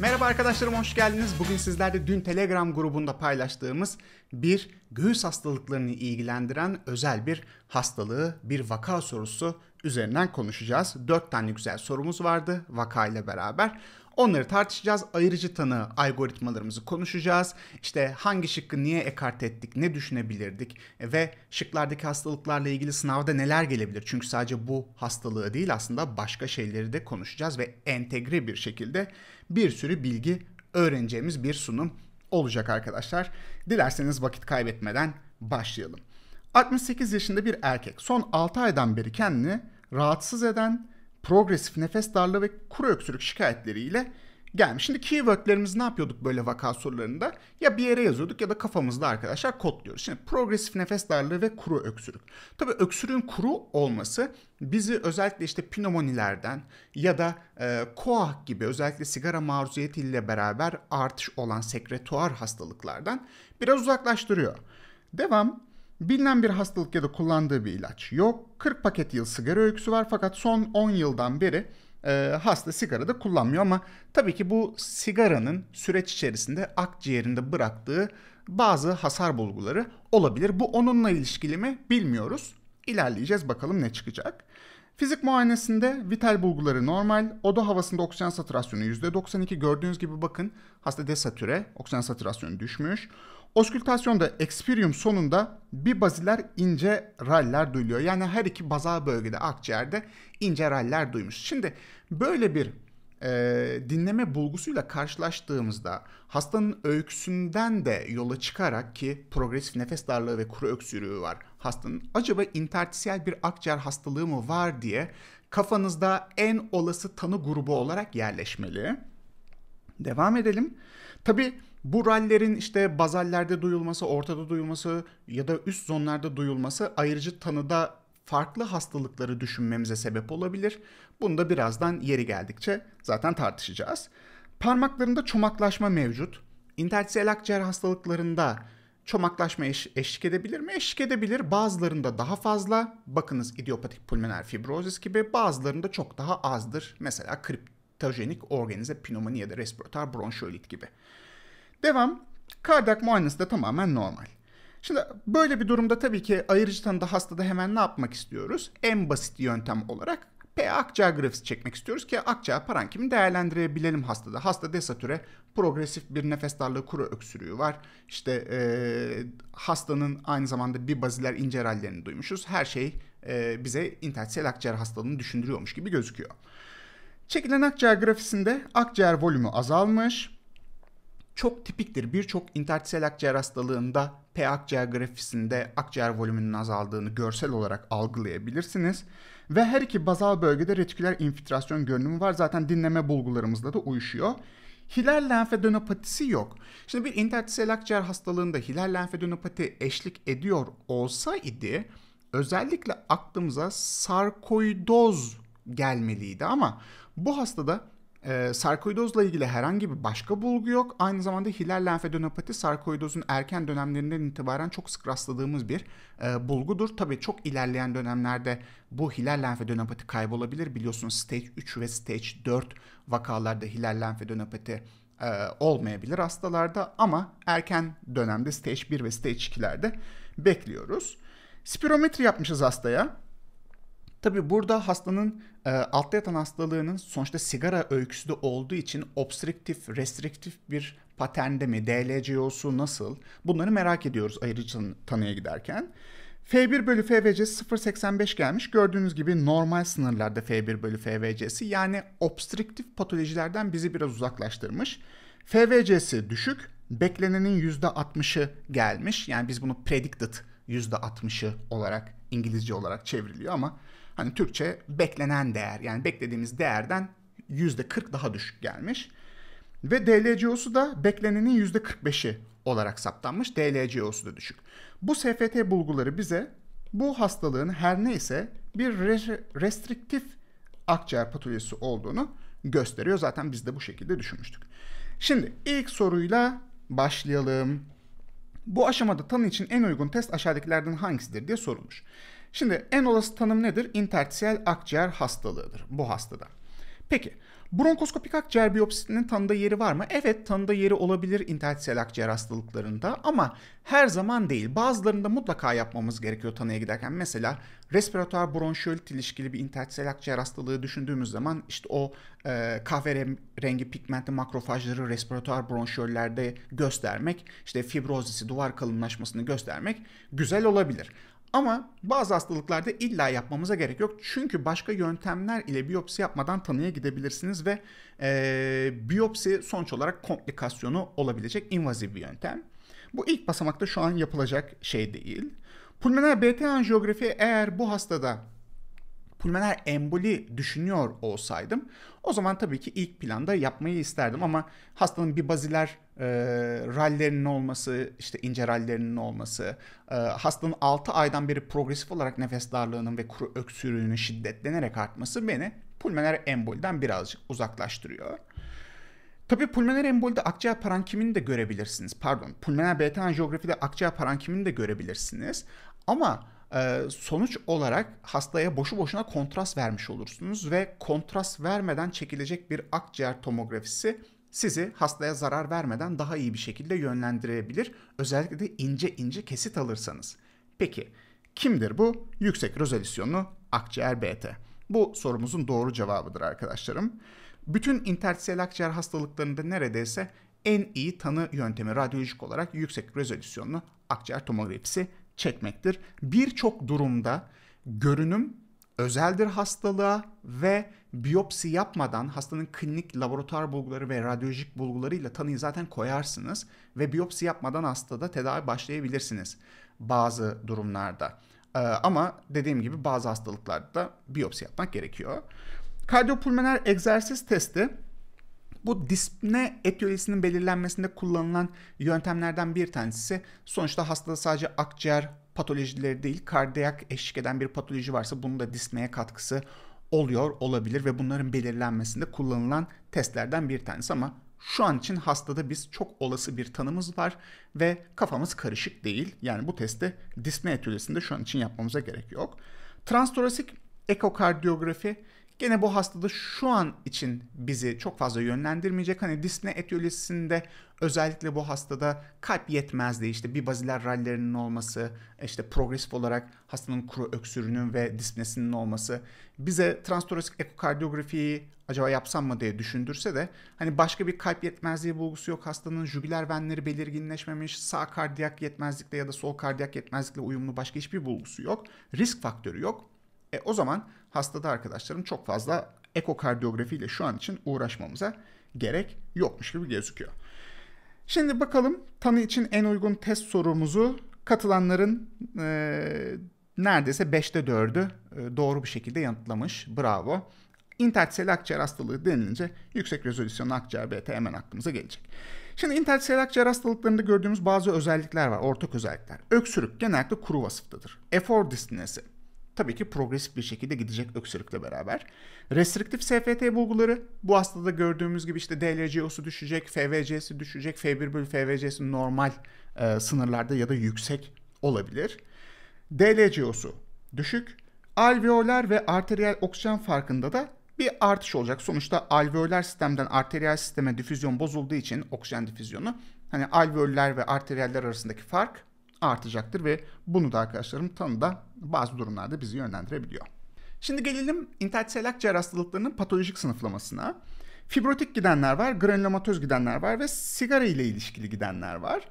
Merhaba arkadaşlarım hoş geldiniz. Bugün sizlerle dün Telegram grubunda paylaştığımız bir göğüs hastalıklarını ilgilendiren özel bir hastalığı, bir vaka sorusu üzerinden konuşacağız. 4 tane güzel sorumuz vardı vaka ile beraber. Onları tartışacağız. Ayırıcı tanı algoritmalarımızı konuşacağız. İşte hangi şıkkı niye ekart ettik, ne düşünebilirdik ve şıklardaki hastalıklarla ilgili sınavda neler gelebilir? Çünkü sadece bu hastalığı değil aslında başka şeyleri de konuşacağız ve entegre bir şekilde bir sürü bilgi öğreneceğimiz bir sunum olacak arkadaşlar. Dilerseniz vakit kaybetmeden başlayalım. 68 yaşında bir erkek son 6 aydan beri kendini rahatsız eden progresif nefes darlığı ve kuru öksürük şikayetleriyle gelmiş. Şimdi keywordlerimiz ne yapıyorduk böyle vaka sorularında? Ya bir yere yazıyorduk ya da kafamızda arkadaşlar kodluyoruz. Şimdi progresif nefes darlığı ve kuru öksürük. Tabii öksürüğün kuru olması bizi özellikle işte pneumonilerden ya da e, koah gibi özellikle sigara maruziyetiyle beraber artış olan sekretuar hastalıklardan biraz uzaklaştırıyor. Devam. Bilinen bir hastalık ya da kullandığı bir ilaç yok. 40 paket yıl sigara öyküsü var fakat son 10 yıldan beri e, hasta sigara da kullanmıyor ama tabii ki bu sigaranın süreç içerisinde akciğerinde bıraktığı bazı hasar bulguları olabilir. Bu onunla ilişkili mi bilmiyoruz. İlerleyeceğiz bakalım ne çıkacak. Fizik muayenesinde vital bulguları normal. Oda havasında oksijen satürasyonu %92 gördüğünüz gibi bakın hasta desatüre, oksijen saturasyonu düşmüş. Oskültasyonda ekspirium sonunda bir baziler ince raller duyuluyor. Yani her iki bazal bölgede akciğerde ince raller duymuş. Şimdi böyle bir e, dinleme bulgusuyla karşılaştığımızda hastanın öyküsünden de yola çıkarak ki progresif nefes darlığı ve kuru öksürüğü var hastanın acaba intertisiyel bir akciğer hastalığı mı var diye kafanızda en olası tanı grubu olarak yerleşmeli. Devam edelim. Tabi bu rallerin işte bazallerde duyulması, ortada duyulması ya da üst zonlarda duyulması ayrıcı tanıda farklı hastalıkları düşünmemize sebep olabilir. Bunu da birazdan yeri geldikçe zaten tartışacağız. Parmaklarında çomaklaşma mevcut. İnterstitial akciğer hastalıklarında çomaklaşma eş- eşlik edebilir mi? Eşlik edebilir. Bazılarında daha fazla. Bakınız idiopatik pulmoner fibrozis gibi bazılarında çok daha azdır. Mesela kriptojenik organize pnömoni ya da respiratör bronşiolit gibi. Devam. kardak muayenesi de tamamen normal. Şimdi böyle bir durumda tabii ki ayırıcı tanıda hastada hemen ne yapmak istiyoruz? En basit yöntem olarak P akciğer grafisi çekmek istiyoruz ki akciğer parankimi değerlendirebilelim hastada. Hasta desatüre progresif bir nefes darlığı kuru öksürüğü var. İşte e, hastanın aynı zamanda bir baziler ince rallerini duymuşuz. Her şey e, bize interstitiyel akciğer hastalığını düşündürüyormuş gibi gözüküyor. Çekilen akciğer grafisinde akciğer volümü azalmış, çok tipiktir. Birçok intertisel akciğer hastalığında P akciğer grafisinde akciğer volümünün azaldığını görsel olarak algılayabilirsiniz. Ve her iki bazal bölgede retiküler infiltrasyon görünümü var. Zaten dinleme bulgularımızda da uyuşuyor. Hiler lenfedenopatisi yok. Şimdi bir intertisel akciğer hastalığında hiler lenfedenopati eşlik ediyor olsa idi özellikle aklımıza sarkoidoz gelmeliydi ama bu hastada e, sarkoidozla ilgili herhangi bir başka bulgu yok. Aynı zamanda hiler lenfedenopati sarkoidozun erken dönemlerinden itibaren çok sık rastladığımız bir e, bulgudur. Tabii çok ilerleyen dönemlerde bu hiler lenfedenopati kaybolabilir. Biliyorsunuz stage 3 ve stage 4 vakalarda hiler lenfedenopati e, olmayabilir hastalarda ama erken dönemde stage 1 ve stage 2'lerde bekliyoruz. Spirometri yapmışız hastaya. Tabi burada hastanın e, altta yatan hastalığının sonuçta sigara öyküsü de olduğu için obstriktif, restriktif bir paternde mi, DLCO'su nasıl bunları merak ediyoruz ayrıca tanıya giderken. F1 bölü FVC 0.85 gelmiş. Gördüğünüz gibi normal sınırlarda F1 bölü FVC'si yani obstriktif patolojilerden bizi biraz uzaklaştırmış. FVC'si düşük, beklenenin %60'ı gelmiş. Yani biz bunu predicted %60'ı olarak İngilizce olarak çevriliyor ama Hani Türkçe beklenen değer yani beklediğimiz değerden %40 daha düşük gelmiş. Ve DLCO'su da beklenenin %45'i olarak saptanmış. DLCO'su da düşük. Bu SFT bulguları bize bu hastalığın her neyse bir restriktif akciğer patolojisi olduğunu gösteriyor. Zaten biz de bu şekilde düşünmüştük. Şimdi ilk soruyla başlayalım. Bu aşamada tanı için en uygun test aşağıdakilerden hangisidir diye sorulmuş. Şimdi en olası tanım nedir? İntertisiyel akciğer hastalığıdır bu hastada. Peki bronkoskopik akciğer biyopsisinin tanıda yeri var mı? Evet tanıda yeri olabilir intertisiyel akciğer hastalıklarında ama her zaman değil. Bazılarında mutlaka yapmamız gerekiyor tanıya giderken. Mesela respiratuar bronşiolit ilişkili bir intertisiyel akciğer hastalığı düşündüğümüz zaman işte o e, kahverengi pigmentli makrofajları respiratuar bronşiollerde göstermek, işte fibrozisi, duvar kalınlaşmasını göstermek güzel olabilir. Ama bazı hastalıklarda illa yapmamıza gerek yok. Çünkü başka yöntemler ile biyopsi yapmadan tanıya gidebilirsiniz ve e, biyopsi sonuç olarak komplikasyonu olabilecek invaziv bir yöntem. Bu ilk basamakta şu an yapılacak şey değil. Pulmoner BT anjiyografi eğer bu hastada pulmoner emboli düşünüyor olsaydım o zaman tabii ki ilk planda yapmayı isterdim ama hastanın bir baziler e, rallerinin olması, işte ince rallerinin olması, e, hastanın 6 aydan beri progresif olarak nefes darlığının ve kuru öksürüğünün şiddetlenerek artması beni pulmoner emboliden birazcık uzaklaştırıyor. Tabii pulmoner embolide akciğer parankimini de görebilirsiniz. Pardon, pulmoner beta anjiyografide akciğer parankimini de görebilirsiniz. Ama ee, sonuç olarak hastaya boşu boşuna kontrast vermiş olursunuz ve kontrast vermeden çekilecek bir akciğer tomografisi sizi hastaya zarar vermeden daha iyi bir şekilde yönlendirebilir. Özellikle de ince ince kesit alırsanız. Peki kimdir bu? Yüksek rezolüsyonlu akciğer BT. Bu sorumuzun doğru cevabıdır arkadaşlarım. Bütün intersel akciğer hastalıklarında neredeyse en iyi tanı yöntemi radyolojik olarak yüksek rezolüsyonlu akciğer tomografisi çekmektir. Birçok durumda görünüm özeldir hastalığa ve biyopsi yapmadan hastanın klinik laboratuvar bulguları ve radyolojik bulgularıyla tanıyı zaten koyarsınız ve biyopsi yapmadan hastada tedavi başlayabilirsiniz bazı durumlarda. Ee, ama dediğim gibi bazı hastalıklarda biyopsi yapmak gerekiyor. Kardiyopulmoner egzersiz testi bu disipline etiyolojisinin belirlenmesinde kullanılan yöntemlerden bir tanesi sonuçta hastada sadece akciğer patolojileri değil kardiyak eşlik eden bir patoloji varsa bunun da disiplineye katkısı oluyor olabilir ve bunların belirlenmesinde kullanılan testlerden bir tanesi ama şu an için hastada biz çok olası bir tanımız var ve kafamız karışık değil. Yani bu testi disne etiyolojisinde şu an için yapmamıza gerek yok. Transtorasik ekokardiyografi Gene bu hastalığı şu an için bizi çok fazla yönlendirmeyecek. Hani disne etiyolojisinde özellikle bu hastada kalp yetmezliği, işte bir baziler rallerinin olması, işte progresif olarak hastanın kuru öksürünün ve dispnesinin olması bize transtorasik ekokardiyografiyi acaba yapsam mı diye düşündürse de hani başka bir kalp yetmezliği bulgusu yok hastanın jübiler venleri belirginleşmemiş sağ kardiyak yetmezlikle ya da sol kardiyak yetmezlikle uyumlu başka hiçbir bulgusu yok risk faktörü yok e, o zaman hastada arkadaşlarım çok fazla ekokardiyografiyle şu an için uğraşmamıza gerek yokmuş gibi gözüküyor. Şimdi bakalım tanı için en uygun test sorumuzu katılanların e, neredeyse 5'te 4'ü e, doğru bir şekilde yanıtlamış. Bravo. İntertisel akciğer hastalığı denilince yüksek rezolüsyonlu akciğer beta hemen aklımıza gelecek. Şimdi intertisel akciğer hastalıklarında gördüğümüz bazı özellikler var, ortak özellikler. Öksürük genellikle kuru vasıftadır. Efor distinesi, tabii ki progresif bir şekilde gidecek öksürükle beraber. Restriktif SFT bulguları bu hastada gördüğümüz gibi işte DLCO'su düşecek, FVC'si düşecek, F1 bölü FVC'si normal e, sınırlarda ya da yüksek olabilir. DLCO'su düşük. Alveolar ve arteriyel oksijen farkında da bir artış olacak. Sonuçta alveolar sistemden arteriyel sisteme difüzyon bozulduğu için oksijen difüzyonu hani alveoller ve arteriyeller arasındaki fark artacaktır ve bunu da arkadaşlarım da bazı durumlarda bizi yönlendirebiliyor. Şimdi gelelim intertisel akciğer hastalıklarının patolojik sınıflamasına. Fibrotik gidenler var, granülomatoz gidenler var ve sigara ile ilişkili gidenler var.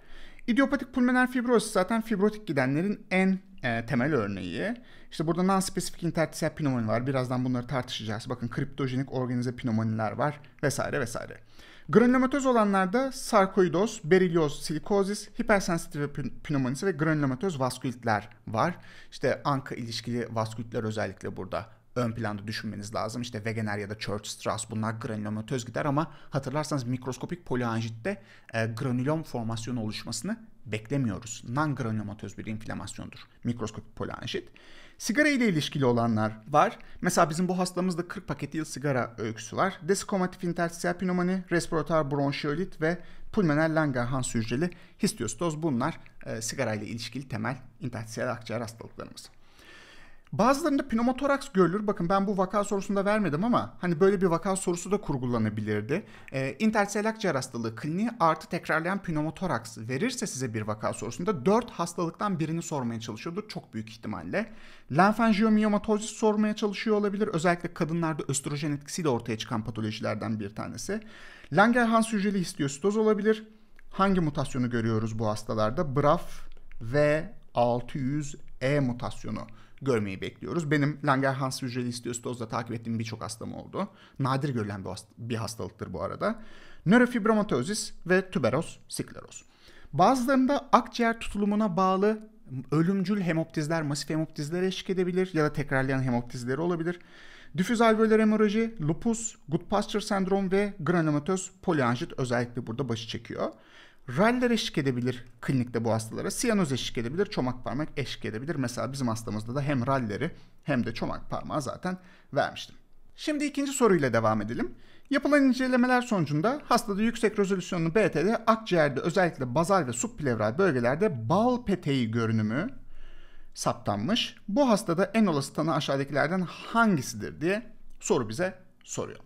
İdiopatik pulmoner fibrosis zaten fibrotik gidenlerin en e, temel örneği. İşte burada non-spesifik intertisel pneumoni var. Birazdan bunları tartışacağız. Bakın kriptojenik organize pneumoniler var vesaire vesaire. Granülomatoz olanlarda sarkoidoz, Berilioz, silikozis, Hipersensitif pneumonisi ve granülomatoz vaskülitler var. İşte anka ilişkili vaskülitler özellikle burada ön planda düşünmeniz lazım. İşte Wegener ya da Church Strauss bunlar granülomatöz gider ama hatırlarsanız mikroskopik polianjitte e, granülom formasyonu oluşmasını beklemiyoruz. Non-granülomatöz bir inflamasyondur mikroskopik polianjit. Sigara ile ilişkili olanlar var. Mesela bizim bu hastamızda 40 paket yıl sigara öyküsü var. Desikomatif interstisiyel pnömoni, respiratuar bronşiolit ve pulmoner Langerhans hücreli histiyostoz bunlar e, sigara ile ilişkili temel interstisiyel akciğer hastalıklarımız. Bazılarında pneumotoraks görülür. Bakın ben bu vaka sorusunda vermedim ama hani böyle bir vaka sorusu da kurgulanabilirdi. E, ee, interselak ciğer hastalığı kliniği artı tekrarlayan pneumotoraks verirse size bir vaka sorusunda 4 hastalıktan birini sormaya çalışıyordur çok büyük ihtimalle. Lenfangiomiyomatozis sormaya çalışıyor olabilir. Özellikle kadınlarda östrojen etkisiyle ortaya çıkan patolojilerden bir tanesi. Langerhans hücreli histiyostoz olabilir. Hangi mutasyonu görüyoruz bu hastalarda? BRAF V600E e mutasyonu görmeyi bekliyoruz. Benim Langerhans hücreli istiostozla takip ettiğim birçok hastam oldu. Nadir görülen bir hastalıktır bu arada. Nörofibromatozis ve tüberoz, sikleroz. Bazılarında akciğer tutulumuna bağlı ölümcül hemoptizler, masif hemoptizlere eşlik edebilir ya da tekrarlayan hemoptizleri olabilir. Difüz alveolar hemoraji, lupus, good pasture sendrom ve granulomatöz polianjit özellikle burada başı çekiyor. Raller eşlik edebilir klinikte bu hastalara. Siyanoz eşlik edebilir, çomak parmak eşlik edebilir. Mesela bizim hastamızda da hem ralleri hem de çomak parmağı zaten vermiştim. Şimdi ikinci soruyla devam edelim. Yapılan incelemeler sonucunda hastada yüksek rezolüsyonlu BT'de akciğerde özellikle bazal ve subplevral bölgelerde bal peteği görünümü saptanmış. Bu hastada en olası tanı aşağıdakilerden hangisidir diye soru bize soruyor.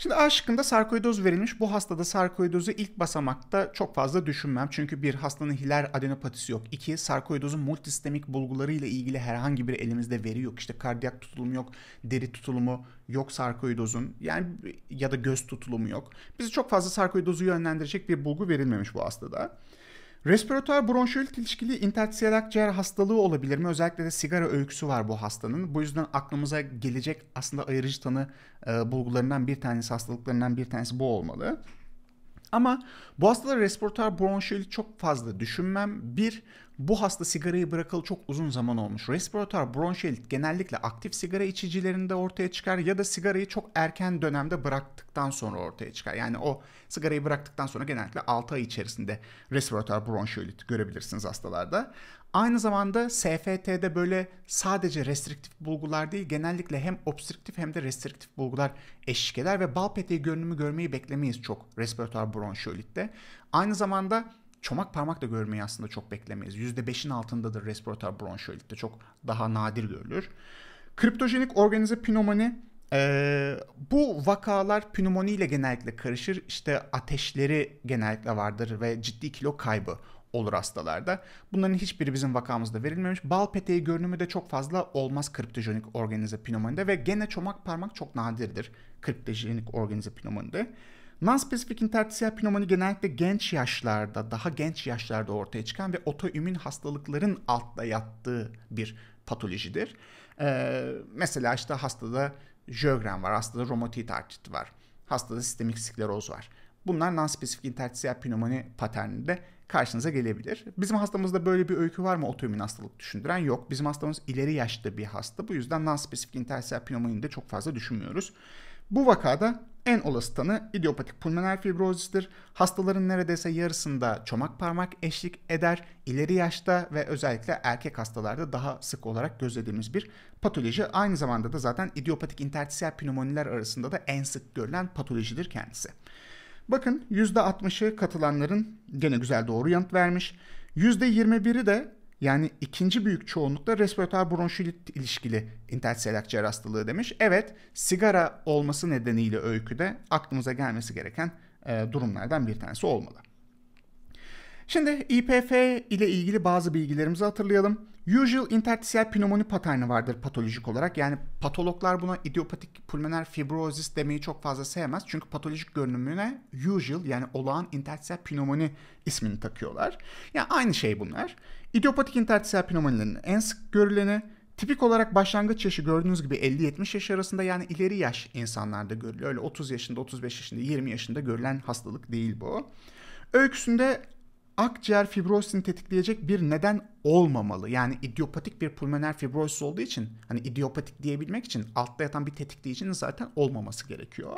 Şimdi aşkında şıkkında sarkoidoz verilmiş. Bu hastada sarkoidozu ilk basamakta çok fazla düşünmem. Çünkü bir hastanın hiler adenopatisi yok. İki, sarkoidozun multisistemik bulgularıyla ilgili herhangi bir elimizde veri yok. İşte kardiyak tutulum yok, deri tutulumu yok sarkoidozun. Yani ya da göz tutulumu yok. Bizi çok fazla sarkoidozu yönlendirecek bir bulgu verilmemiş bu hastada. Respiratuar bronşolit ilişkili interstisyel ciğer hastalığı olabilir mi? Özellikle de sigara öyküsü var bu hastanın. Bu yüzden aklımıza gelecek aslında ayırıcı tanı e, bulgularından bir tanesi, hastalıklarından bir tanesi bu olmalı. Ama bu hastalara respiratuar bronşolit çok fazla düşünmem. Bir, bu hasta sigarayı bırakalı çok uzun zaman olmuş. Respiratör bronşitit genellikle aktif sigara içicilerinde ortaya çıkar ya da sigarayı çok erken dönemde bıraktıktan sonra ortaya çıkar. Yani o sigarayı bıraktıktan sonra genellikle 6 ay içerisinde respiratör bronşitit görebilirsiniz hastalarda. Aynı zamanda SFT'de böyle sadece restriktif bulgular değil genellikle hem obstriktif hem de restriktif bulgular eşlik eder ve bal peteği görünümü görmeyi beklemeyiz çok respiratör bronşiolitte. Aynı zamanda çomak parmak da görmeyi aslında çok beklemeyiz. %5'in altındadır respiratör bronşiolitte. Çok daha nadir görülür. Kriptojenik organize pnömoni ee, bu vakalar pnömoni ile genellikle karışır. İşte ateşleri genellikle vardır ve ciddi kilo kaybı olur hastalarda. Bunların hiçbiri bizim vakamızda verilmemiş. Bal peteği görünümü de çok fazla olmaz kriptojenik organize pnömonide ve gene çomak parmak çok nadirdir kriptojenik organize pnömonide. Non-spesifik intertisiyel pneumoni genellikle genç yaşlarda, daha genç yaşlarda ortaya çıkan ve otoimmün hastalıkların altta yattığı bir patolojidir. Ee, mesela işte hastada jögren var, hastada romatoid artrit var, hastada sistemik skleroz var. Bunlar non-spesifik intertisiyel pneumoni paterninde karşınıza gelebilir. Bizim hastamızda böyle bir öykü var mı otoimmün hastalık düşündüren? Yok. Bizim hastamız ileri yaşta bir hasta. Bu yüzden non-spesifik intertisiyel pneumoniyi de çok fazla düşünmüyoruz. Bu vakada en olası tanı idiopatik pulmoner fibrozistir. Hastaların neredeyse yarısında çomak parmak eşlik eder. İleri yaşta ve özellikle erkek hastalarda daha sık olarak gözlediğimiz bir patoloji. Aynı zamanda da zaten idiopatik intertisiyel pneumoniler arasında da en sık görülen patolojidir kendisi. Bakın %60'ı katılanların gene güzel doğru yanıt vermiş. %21'i de yani ikinci büyük çoğunlukla respiratör bronşilit ilişkili interstisyel ciğer hastalığı demiş. Evet sigara olması nedeniyle öyküde aklımıza gelmesi gereken e, durumlardan bir tanesi olmalı. Şimdi İPF ile ilgili bazı bilgilerimizi hatırlayalım. Usual intertisel pneumoni paterni vardır patolojik olarak. Yani patologlar buna idiopatik pulmoner fibrozis demeyi çok fazla sevmez. Çünkü patolojik görünümüne usual yani olağan intertisel pneumoni ismini takıyorlar. Yani aynı şey bunlar. İdiopatik intertisel pneumonilerin en sık görüleni Tipik olarak başlangıç yaşı gördüğünüz gibi 50-70 yaş arasında yani ileri yaş insanlarda görülüyor. Öyle 30 yaşında, 35 yaşında, 20 yaşında görülen hastalık değil bu. Öyküsünde akciğer fibrozisini tetikleyecek bir neden olmamalı. Yani idiopatik bir pulmoner fibrozis olduğu için hani idiopatik diyebilmek için altta yatan bir tetikleyicinin zaten olmaması gerekiyor.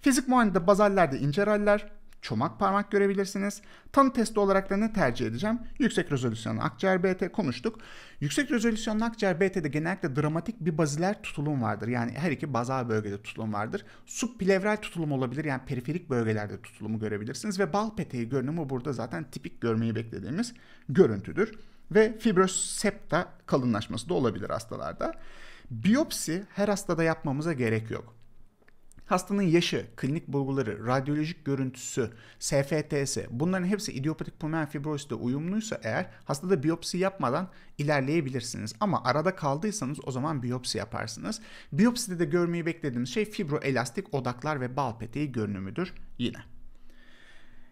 Fizik muayenede bazallerde ince raller, çomak parmak görebilirsiniz. Tanı testi olarak da ne tercih edeceğim? Yüksek rezolüsyonlu akciğer BT konuştuk. Yüksek rezolüsyonlu akciğer BT'de genellikle dramatik bir baziler tutulum vardır. Yani her iki bazal bölgede tutulum vardır. Subplevral tutulum olabilir. Yani periferik bölgelerde tutulumu görebilirsiniz. Ve bal peteği görünümü burada zaten tipik görmeyi beklediğimiz görüntüdür. Ve fibrosepta kalınlaşması da olabilir hastalarda. Biyopsi her hastada yapmamıza gerek yok. Hastanın yaşı, klinik bulguları, radyolojik görüntüsü, SFTS bunların hepsi idiopatik pulmoner fibrozisle uyumluysa eğer hastada biyopsi yapmadan ilerleyebilirsiniz. Ama arada kaldıysanız o zaman biyopsi yaparsınız. Biyopside de görmeyi beklediğimiz şey fibroelastik odaklar ve bal peteği görünümüdür yine.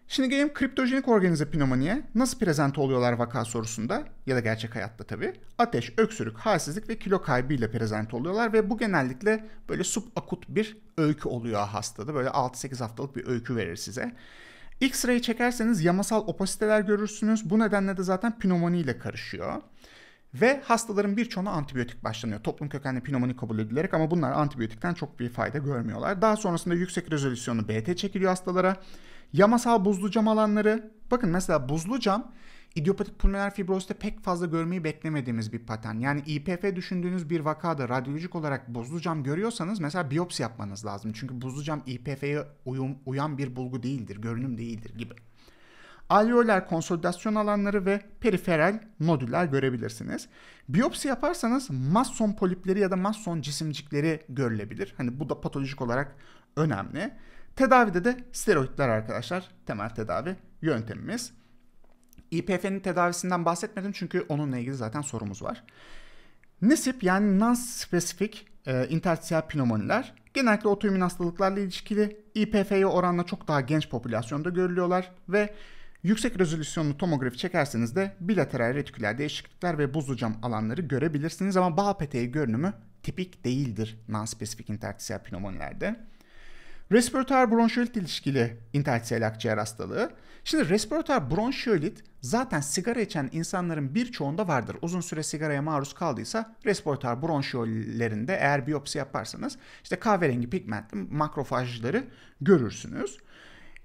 Şimdi gelelim kriptojenik organize pneumoniye nasıl prezent oluyorlar vaka sorusunda ya da gerçek hayatta tabi. Ateş, öksürük, halsizlik ve kilo kaybıyla prezent oluyorlar ve bu genellikle böyle subakut bir öykü oluyor hastada. Böyle 6-8 haftalık bir öykü verir size. X-ray çekerseniz yamasal opasiteler görürsünüz. Bu nedenle de zaten pneumoni ile karışıyor. Ve hastaların birçoğuna antibiyotik başlanıyor. Toplum kökenli pneumoni kabul edilerek ama bunlar antibiyotikten çok bir fayda görmüyorlar. Daha sonrasında yüksek rezolüsyonlu BT çekiliyor hastalara. Yamasal buzlu cam alanları. Bakın mesela buzlu cam idiopatik pulmoner fibrozda pek fazla görmeyi beklemediğimiz bir patern. Yani IPF düşündüğünüz bir vakada radyolojik olarak buzlu cam görüyorsanız mesela biyopsi yapmanız lazım. Çünkü buzlu cam İPF'ye uyum, uyan bir bulgu değildir, görünüm değildir gibi. Alveoler konsolidasyon alanları ve periferal nodüller görebilirsiniz. Biyopsi yaparsanız masson polipleri ya da masson cisimcikleri görülebilir. Hani bu da patolojik olarak önemli. Tedavide de steroidler arkadaşlar temel tedavi yöntemimiz. IPF'nin tedavisinden bahsetmedim çünkü onunla ilgili zaten sorumuz var. NSIP yani non-specific e, interstisiyel pneumoniler genellikle otoimmün hastalıklarla ilişkili IPF'ye oranla çok daha genç popülasyonda görülüyorlar ve yüksek rezolüsyonlu tomografi çekerseniz de bilateral retiküler değişiklikler ve buzlu cam alanları görebilirsiniz ama bağ görünümü tipik değildir non-specific interstitial pneumonilerde. Respiratuar bronşiyolit ilişkili interstisyel akciğer hastalığı. Şimdi respiratuar bronşiyolit zaten sigara içen insanların birçoğunda vardır. Uzun süre sigaraya maruz kaldıysa respiratuar bronşiyollerinde eğer biyopsi yaparsanız işte kahverengi pigmentli makrofajları görürsünüz.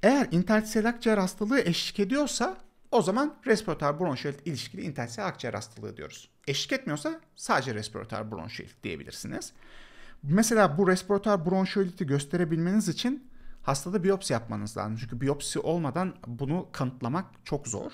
Eğer interstisyel akciğer hastalığı eşlik ediyorsa o zaman respiratuar bronşiyolit ilişkili interstisyel akciğer hastalığı diyoruz. Eşlik etmiyorsa sadece respiratuar bronşiyolit diyebilirsiniz. Mesela bu respiratuar bronşiyoliti gösterebilmeniz için hastada biyopsi yapmanız lazım. Çünkü biyopsi olmadan bunu kanıtlamak çok zor.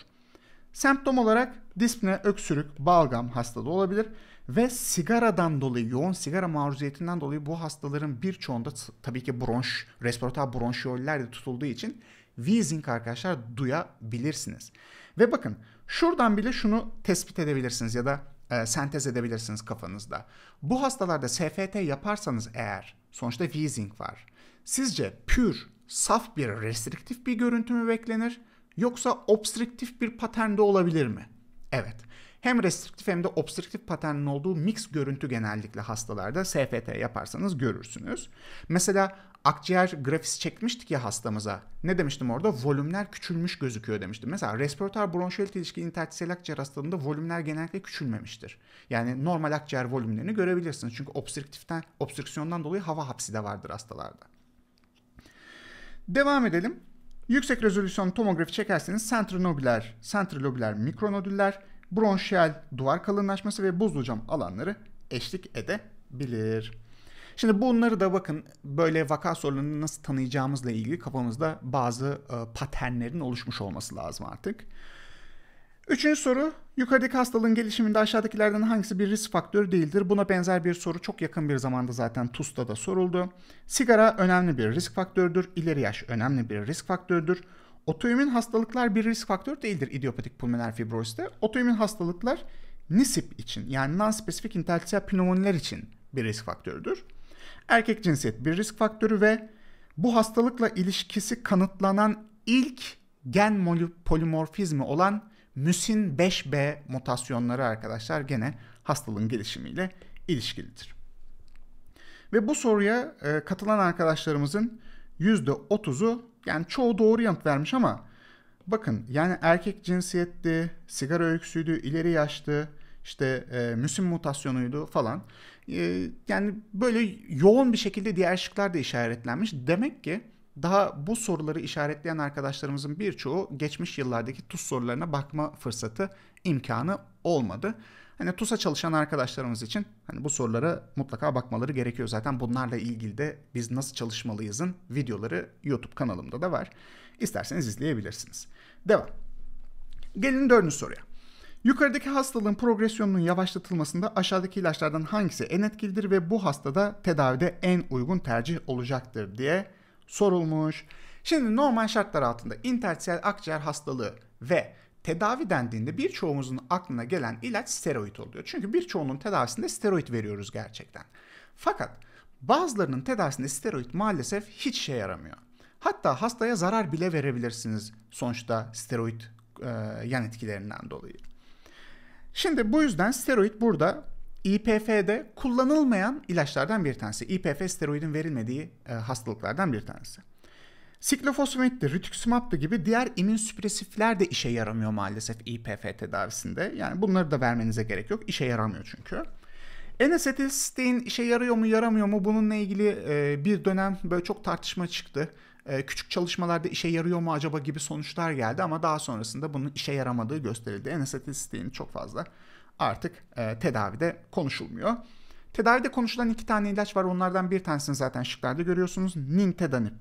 Semptom olarak dispne, öksürük, balgam hastada olabilir ve sigaradan dolayı, yoğun sigara maruziyetinden dolayı bu hastaların birçoğunda tabii ki bronş, respiratuar bronşiyoller de tutulduğu için wheezing arkadaşlar duyabilirsiniz. Ve bakın şuradan bile şunu tespit edebilirsiniz ya da e, sentez edebilirsiniz kafanızda. Bu hastalarda SFT yaparsanız eğer, sonuçta wheezing var. Sizce pür, saf bir restriktif bir görüntü mü beklenir yoksa obstriktif bir patern de olabilir mi? Evet. Hem restriktif hem de obstriktif paternin olduğu mix görüntü genellikle hastalarda SFT yaparsanız görürsünüz. Mesela akciğer grafisi çekmiştik ya hastamıza. Ne demiştim orada? Volümler küçülmüş gözüküyor demiştim. Mesela respiratör bronşiyolit ilişkili intertisel akciğer hastalığında volümler genellikle küçülmemiştir. Yani normal akciğer volümlerini görebilirsiniz. Çünkü obstriktiften, obstrüksiyondan dolayı hava hapsi de vardır hastalarda. Devam edelim. Yüksek rezolüsyon tomografi çekerseniz sentrinobiler, sentrilobiler mikronodüller, bronşiyel duvar kalınlaşması ve buzlu cam alanları eşlik edebilir. Şimdi bunları da bakın böyle vaka sorularını nasıl tanıyacağımızla ilgili kafamızda bazı e, paternlerin oluşmuş olması lazım artık. Üçüncü soru, yukarıdaki hastalığın gelişiminde aşağıdakilerden hangisi bir risk faktörü değildir? Buna benzer bir soru çok yakın bir zamanda zaten TUS'ta da soruldu. Sigara önemli bir risk faktördür, ileri yaş önemli bir risk faktördür. Otoimmün hastalıklar bir risk faktörü değildir idiopatik pulmoner fibrozide. Otoimmün hastalıklar nisip için yani non-spesifik interstitial pneumoniler için bir risk faktörüdür. Erkek cinsiyet bir risk faktörü ve bu hastalıkla ilişkisi kanıtlanan ilk gen polimorfizmi olan müsin 5B mutasyonları arkadaşlar gene hastalığın gelişimiyle ilişkilidir. Ve bu soruya e, katılan arkadaşlarımızın %30'u yani çoğu doğru yanıt vermiş ama bakın yani erkek cinsiyetli, sigara öyküsüydü, ileri yaşlı, işte e, müsim mutasyonuydu falan. E, yani böyle yoğun bir şekilde diğer şıklar da işaretlenmiş. Demek ki daha bu soruları işaretleyen arkadaşlarımızın birçoğu geçmiş yıllardaki tuz sorularına bakma fırsatı imkanı olmadı. Hani TUS'a çalışan arkadaşlarımız için hani bu sorulara mutlaka bakmaları gerekiyor. Zaten bunlarla ilgili de biz nasıl çalışmalıyızın videoları YouTube kanalımda da var. İsterseniz izleyebilirsiniz. Devam. Gelin dördüncü soruya. Yukarıdaki hastalığın progresyonunun yavaşlatılmasında aşağıdaki ilaçlardan hangisi en etkilidir ve bu hastada tedavide en uygun tercih olacaktır diye sorulmuş. Şimdi normal şartlar altında intersel akciğer hastalığı ve Tedavi dendiğinde birçoğumuzun aklına gelen ilaç steroid oluyor. Çünkü birçoğunun tedavisinde steroid veriyoruz gerçekten. Fakat bazılarının tedavisinde steroid maalesef hiç şey yaramıyor. Hatta hastaya zarar bile verebilirsiniz sonuçta steroid e, yan etkilerinden dolayı. Şimdi bu yüzden steroid burada IPF'de kullanılmayan ilaçlardan bir tanesi. IPF steroidin verilmediği e, hastalıklardan bir tanesi. Siklofosfamid de, rituximab da gibi diğer immün süpresifler de işe yaramıyor maalesef IPF tedavisinde. Yani bunları da vermenize gerek yok. İşe yaramıyor çünkü. n işe yarıyor mu yaramıyor mu bununla ilgili e, bir dönem böyle çok tartışma çıktı. E, küçük çalışmalarda işe yarıyor mu acaba gibi sonuçlar geldi ama daha sonrasında bunun işe yaramadığı gösterildi. n çok fazla artık e, tedavide konuşulmuyor. Tedavide konuşulan iki tane ilaç var. Onlardan bir tanesini zaten şıklarda görüyorsunuz. Nintedanib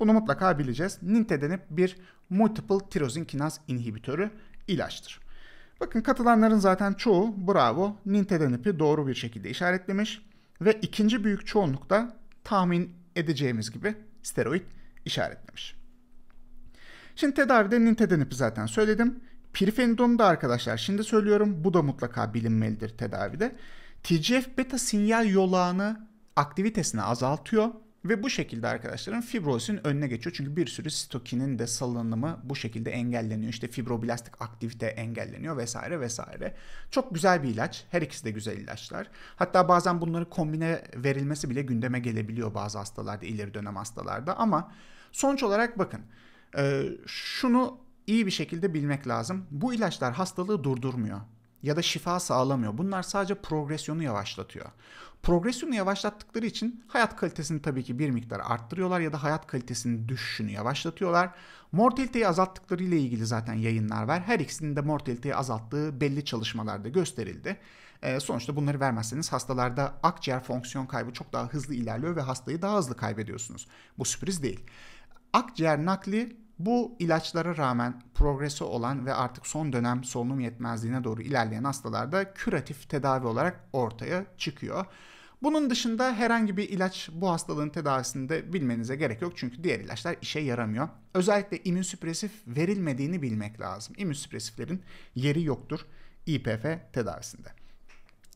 bunu mutlaka bileceğiz. Ninte bir multiple tirozin kinaz inhibitörü ilaçtır. Bakın katılanların zaten çoğu bravo nintedenip'i doğru bir şekilde işaretlemiş ve ikinci büyük çoğunlukta tahmin edeceğimiz gibi steroid işaretlemiş. Şimdi tedavide nintedenip'i zaten söyledim. Pirfenidonu da arkadaşlar şimdi söylüyorum bu da mutlaka bilinmelidir tedavide. TGF beta sinyal yolağını aktivitesini azaltıyor ve bu şekilde arkadaşlarım fibrozin önüne geçiyor. Çünkü bir sürü sitokinin de salınımı bu şekilde engelleniyor. İşte fibroblastik aktivite engelleniyor vesaire vesaire. Çok güzel bir ilaç. Her ikisi de güzel ilaçlar. Hatta bazen bunları kombine verilmesi bile gündeme gelebiliyor bazı hastalarda, ileri dönem hastalarda. Ama sonuç olarak bakın e, şunu iyi bir şekilde bilmek lazım. Bu ilaçlar hastalığı durdurmuyor ya da şifa sağlamıyor. Bunlar sadece progresyonu yavaşlatıyor. Progresyonu yavaşlattıkları için hayat kalitesini tabii ki bir miktar arttırıyorlar ya da hayat kalitesinin düşüşünü yavaşlatıyorlar. Mortaliteyi azalttıkları ile ilgili zaten yayınlar var. Her ikisinin de mortaliteyi azalttığı belli çalışmalarda gösterildi. E, sonuçta bunları vermezseniz hastalarda akciğer fonksiyon kaybı çok daha hızlı ilerliyor ve hastayı daha hızlı kaybediyorsunuz. Bu sürpriz değil. Akciğer nakli bu ilaçlara rağmen progresi olan ve artık son dönem solunum yetmezliğine doğru ilerleyen hastalarda küratif tedavi olarak ortaya çıkıyor. Bunun dışında herhangi bir ilaç bu hastalığın tedavisinde bilmenize gerek yok çünkü diğer ilaçlar işe yaramıyor. Özellikle immünsüpresif verilmediğini bilmek lazım. İmmünsüpresiflerin yeri yoktur IPF tedavisinde.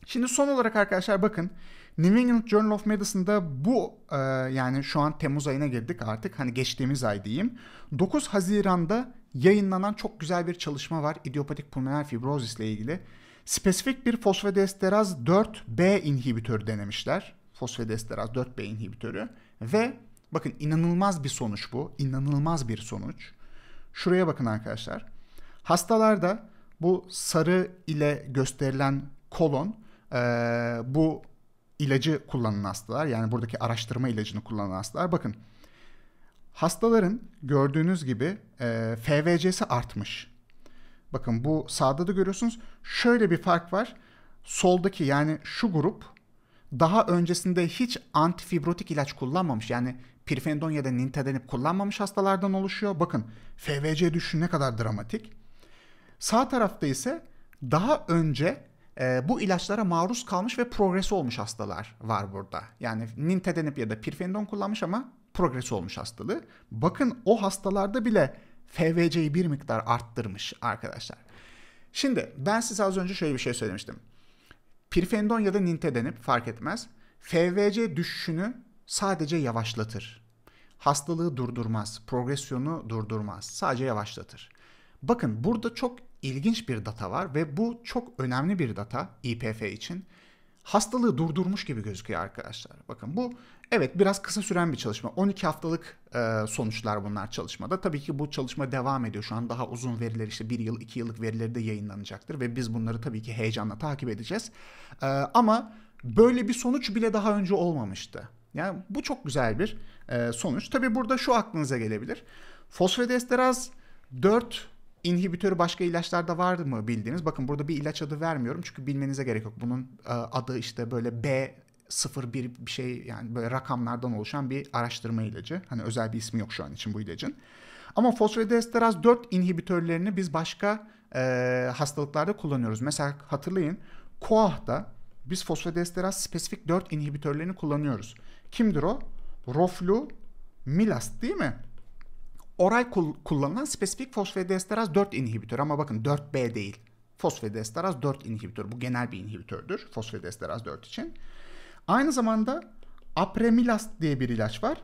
Şimdi son olarak arkadaşlar bakın New England Journal of Medicine'da bu e, yani şu an Temmuz ayına girdik artık hani geçtiğimiz ay diyeyim. 9 Haziran'da yayınlanan çok güzel bir çalışma var idiopatik pulmoner fibrozis ile ilgili. Spesifik bir fosfodiesteraz 4B inhibitörü denemişler. Fosfodiesteraz 4B inhibitörü ve bakın inanılmaz bir sonuç bu. İnanılmaz bir sonuç. Şuraya bakın arkadaşlar. Hastalarda bu sarı ile gösterilen kolon e, bu ilacı kullanan hastalar yani buradaki araştırma ilacını kullanan hastalar bakın hastaların gördüğünüz gibi e, FVC'si artmış. Bakın bu sağda da görüyorsunuz şöyle bir fark var. Soldaki yani şu grup daha öncesinde hiç antifibrotik ilaç kullanmamış yani pirfenidon ya da nintedanib kullanmamış hastalardan oluşuyor. Bakın FVC düşün ne kadar dramatik. Sağ tarafta ise daha önce e, bu ilaçlara maruz kalmış ve progres olmuş hastalar var burada. Yani nintedanib ya da pirfenidon kullanmış ama progres olmuş hastalığı. Bakın o hastalarda bile FVC'yi bir miktar arttırmış arkadaşlar. Şimdi ben size az önce şöyle bir şey söylemiştim. Pirfenidon ya da nintedanib fark etmez. FVC düşüşünü sadece yavaşlatır. Hastalığı durdurmaz, progresyonu durdurmaz. Sadece yavaşlatır. Bakın burada çok ilginç bir data var ve bu çok önemli bir data IPF için. Hastalığı durdurmuş gibi gözüküyor arkadaşlar. Bakın bu evet biraz kısa süren bir çalışma. 12 haftalık e, sonuçlar bunlar çalışmada. Tabii ki bu çalışma devam ediyor. Şu an daha uzun veriler işte 1 yıl 2 yıllık verileri de yayınlanacaktır. Ve biz bunları tabii ki heyecanla takip edeceğiz. E, ama böyle bir sonuç bile daha önce olmamıştı. Yani bu çok güzel bir e, sonuç. Tabii burada şu aklınıza gelebilir. Fosfodesteraz 4 inhibitörü başka ilaçlarda var mı bildiğiniz? Bakın burada bir ilaç adı vermiyorum çünkü bilmenize gerek yok. Bunun e, adı işte böyle B 01 bir şey yani böyle rakamlardan oluşan bir araştırma ilacı. Hani özel bir ismi yok şu an için bu ilacın. Ama fosfodiesteraz 4 inhibitörlerini biz başka e, hastalıklarda kullanıyoruz. Mesela hatırlayın koahda biz fosfodiesteraz spesifik 4 inhibitörlerini kullanıyoruz. Kimdir o? Roflumilast değil mi? oral kullanılan spesifik fosfodiesteraz 4 inhibitör ama bakın 4B değil. Fosfodiesteraz 4 inhibitör bu genel bir inhibitördür fosfodiesteraz 4 için. Aynı zamanda apremilast diye bir ilaç var.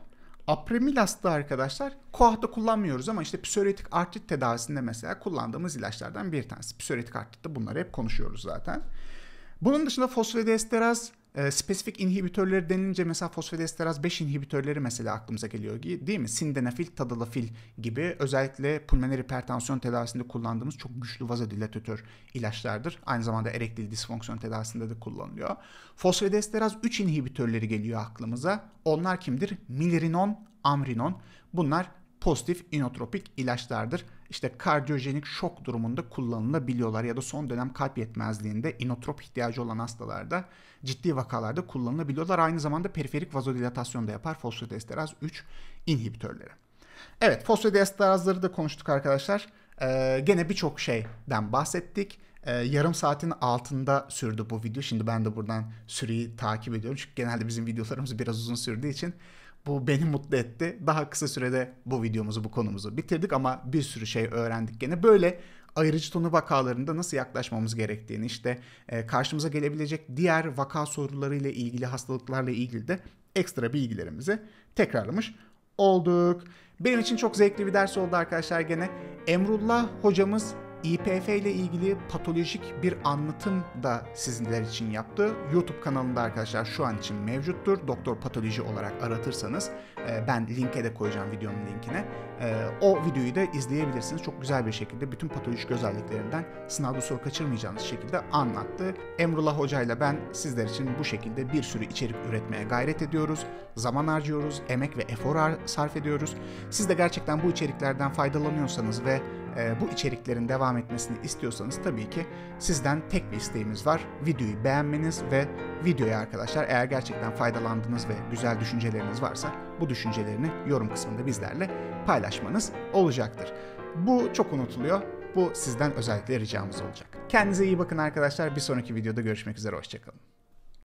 Apremilast da arkadaşlar koahta kullanmıyoruz ama işte psoriatik artrit tedavisinde mesela kullandığımız ilaçlardan bir tanesi. Psoriatik artritte bunları hep konuşuyoruz zaten. Bunun dışında fosfodiesteraz e, spesifik inhibitörleri denilince mesela fosfodiesteraz 5 inhibitörleri mesela aklımıza geliyor değil mi? Sindenafil, tadalafil gibi özellikle pulmoner hipertansiyon tedavisinde kullandığımız çok güçlü vazodilatör ilaçlardır. Aynı zamanda erektil disfonksiyon tedavisinde de kullanılıyor. Fosfodiesteraz 3 inhibitörleri geliyor aklımıza. Onlar kimdir? Milirinon, amrinon. Bunlar pozitif inotropik ilaçlardır işte kardiyojenik şok durumunda kullanılabiliyorlar ya da son dönem kalp yetmezliğinde inotrop ihtiyacı olan hastalarda ciddi vakalarda kullanılabiliyorlar. Aynı zamanda periferik vazodilatasyon da yapar fosfodiesteraz 3 inhibitörleri. Evet fosfodiesterazları da konuştuk arkadaşlar. Ee, gene birçok şeyden bahsettik. Ee, yarım saatin altında sürdü bu video. Şimdi ben de buradan süreyi takip ediyorum. Çünkü genelde bizim videolarımız biraz uzun sürdüğü için bu beni mutlu etti. Daha kısa sürede bu videomuzu, bu konumuzu bitirdik ama bir sürü şey öğrendik gene. Böyle ayırıcı tonu vakalarında nasıl yaklaşmamız gerektiğini, işte e, karşımıza gelebilecek diğer vaka sorularıyla ilgili, hastalıklarla ilgili de ekstra bilgilerimizi tekrarlamış olduk. Benim için çok zevkli bir ders oldu arkadaşlar gene. Emrullah hocamız IPF ile ilgili patolojik bir anlatım da sizler için yaptı. YouTube kanalında arkadaşlar şu an için mevcuttur. Doktor Patoloji olarak aratırsanız ee, ben linke de koyacağım videonun linkine. Ee, o videoyu da izleyebilirsiniz. Çok güzel bir şekilde bütün patolojik özelliklerinden sınavda soru kaçırmayacağınız şekilde anlattı. Emrullah Hoca ile ben sizler için bu şekilde bir sürü içerik üretmeye gayret ediyoruz. Zaman harcıyoruz, emek ve efor sarf ediyoruz. Siz de gerçekten bu içeriklerden faydalanıyorsanız ve e, bu içeriklerin devam etmesini istiyorsanız tabii ki sizden tek bir isteğimiz var. Videoyu beğenmeniz ve videoya arkadaşlar eğer gerçekten faydalandınız ve güzel düşünceleriniz varsa bu düşüncelerini yorum kısmında bizlerle paylaşmanız olacaktır. Bu çok unutuluyor. Bu sizden özellikle ricamız olacak. Kendinize iyi bakın arkadaşlar. Bir sonraki videoda görüşmek üzere. Hoşçakalın.